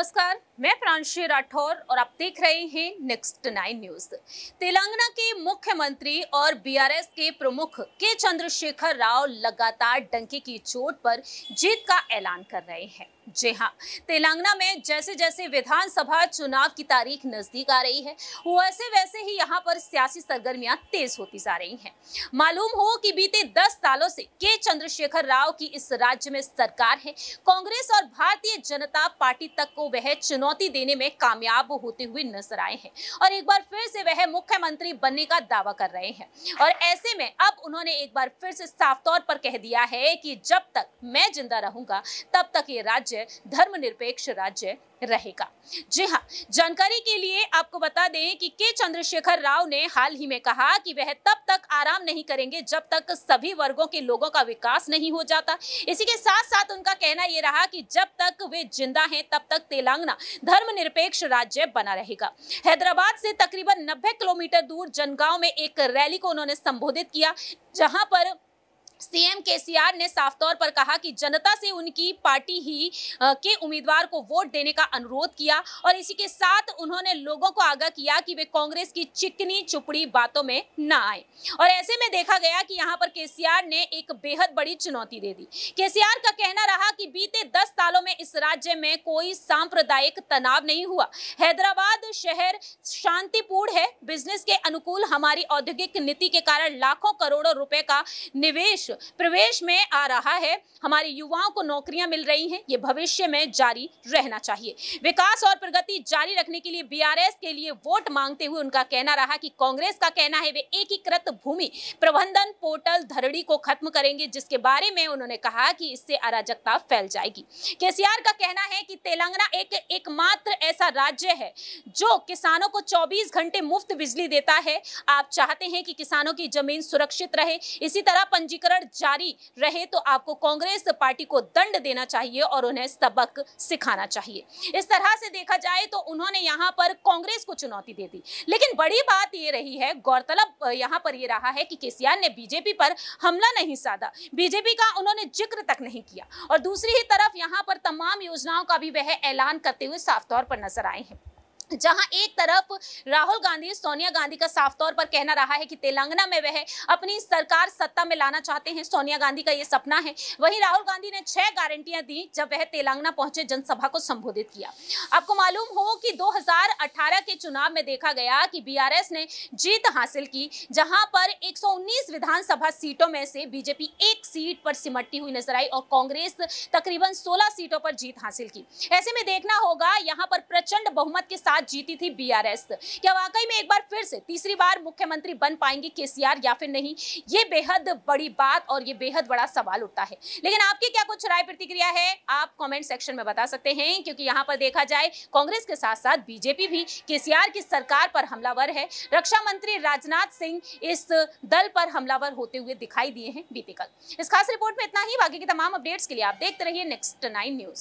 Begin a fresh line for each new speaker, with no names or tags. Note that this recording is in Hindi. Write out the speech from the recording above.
नमस्कार मैं प्रांशी राठौर और आप देख रहे हैं नेक्स्ट नाइन न्यूज तेलंगाना के मुख्यमंत्री और बीआरएस के प्रमुख के चंद्रशेखर राव लगातार डंके की चोट पर जीत का ऐलान कर रहे हैं जी हाँ तेलंगाना में जैसे जैसे विधानसभा चुनाव की तारीख नजदीक आ रही है वैसे वैसे ही यहाँ पर सियासी सरगर्मियां तेज होती जा रही हैं मालूम हो कि बीते 10 सालों से के चंद्रशेखर राव की इस राज्य में सरकार है कांग्रेस और भारतीय जनता पार्टी तक को वह चुनौती देने में कामयाब होते हुए नजर आए हैं और एक बार फिर से वह मुख्यमंत्री बनने का दावा कर रहे हैं और ऐसे में अब उन्होंने एक बार फिर से साफ तौर पर कह दिया है कि जब तक मैं जिंदा रहूंगा तब तक ये राज्य राज्य धर्मनिरपेक्ष राज्य रहेगा जी हाँ जानकारी के लिए आपको बता दें कि के चंद्रशेखर राव ने हाल ही में कहा कि वह तब तक आराम नहीं करेंगे जब तक सभी वर्गों के लोगों का विकास नहीं हो जाता इसी के साथ साथ उनका कहना यह रहा कि जब तक वे जिंदा हैं तब तक तेलंगाना धर्मनिरपेक्ष राज्य बना रहेगा हैदराबाद से तकरीबन नब्बे किलोमीटर दूर जनगांव में एक रैली को उन्होंने संबोधित किया जहां पर सीएम केसीआर ने साफ तौर पर कहा कि जनता से उनकी पार्टी ही के उम्मीदवार को वोट देने का अनुरोध किया और इसी के साथ उन्होंने लोगों को आगाह किया कि वे कांग्रेस की चिकनी चुपड़ी बातों में ना आए और ऐसे में देखा गया कि यहाँ पर केसीआर ने एक बेहद बड़ी चुनौती दे दी केसीआर का कहना रहा कि बीते राज्य में कोई सांप्रदायिक तनाव नहीं हुआ हैदराबाद शहर शांतिपूर्ण है बिजनेस के अनुकूल हमारी औद्योगिक नीति के कारण लाखों करोड़ों रुपए का निवेश प्रवेश में आ रहा है हमारे युवाओं को नौकरियां मिल रही हैं ये भविष्य में जारी रहना चाहिए विकास और प्रगति जारी रखने के लिए बी के लिए वोट मांगते हुए उनका कहना रहा कि कांग्रेस का कहना है वे एकीकृत भूमि प्रबंधन पोर्टल धरड़ी को खत्म करेंगे जिसके बारे में उन्होंने कहा कि इससे अराजकता फैल जाएगी केसीआर का का कहना है कि तेलंगाना एक एकमात्र ऐसा राज्य है जो किसानों को 24 घंटे मुफ्त बिजली देता है आप चाहते हैं कि किसानों की जमीन सुरक्षित रहे इसी तरह पंजीकरण जारी रहे तो आपको कांग्रेस पार्टी को दंड देना चाहिए और उन्हें सबक सिखाना चाहिए इस तरह से देखा जाए तो उन्होंने यहाँ पर कांग्रेस को चुनौती दे दी लेकिन बड़ी बात ये रही है गौरतलब यहाँ पर ये रहा है कि केसीआर ने बीजेपी पर हमला नहीं साधा बीजेपी का उन्होंने जिक्र तक नहीं किया और दूसरी ही तरफ यहाँ पर तमाम योजनाओं का भी वह ऐलान करते हुए साफ तौर पर नजर आए हैं जहां एक तरफ राहुल गांधी सोनिया गांधी का साफ तौर पर कहना रहा है कि तेलंगाना में वह अपनी सरकार सत्ता में लाना चाहते हैं सोनिया गांधी का यह सपना है वहीं राहुल गांधी ने छह गारंटियां दी जब वह तेलंगाना पहुंचे जनसभा को संबोधित किया आपको मालूम हो कि 2018 के चुनाव में देखा गया कि बीआरएस ने जीत हासिल की जहां पर एक विधानसभा सीटों में से बीजेपी एक सीट पर सिमटती हुई नजर आई और कांग्रेस तकरीबन सोलह सीटों पर जीत हासिल की ऐसे में देखना होगा यहाँ पर प्रचंड बहुमत के साथ बाद जीती थी बीआरएस क्या वाकई में एक बार फिर से तीसरी बार मुख्यमंत्री बन पाएंगे केसीआर या फिर नहीं ये बेहद बड़ी बात और ये बेहद बड़ा सवाल उठता है लेकिन आपकी क्या कुछ राय प्रतिक्रिया है आप कॉमेंट सेक्शन में बता सकते हैं क्योंकि यहाँ पर देखा जाए कांग्रेस के साथ साथ बीजेपी भी केसीआर की सरकार पर हमलावर है रक्षा मंत्री राजनाथ सिंह इस दल पर हमलावर होते हुए दिखाई दिए हैं बीते कल इस खास रिपोर्ट में इतना ही बाकी के तमाम अपडेट्स के लिए आप देखते रहिए नेक्स्ट नाइन न्यूज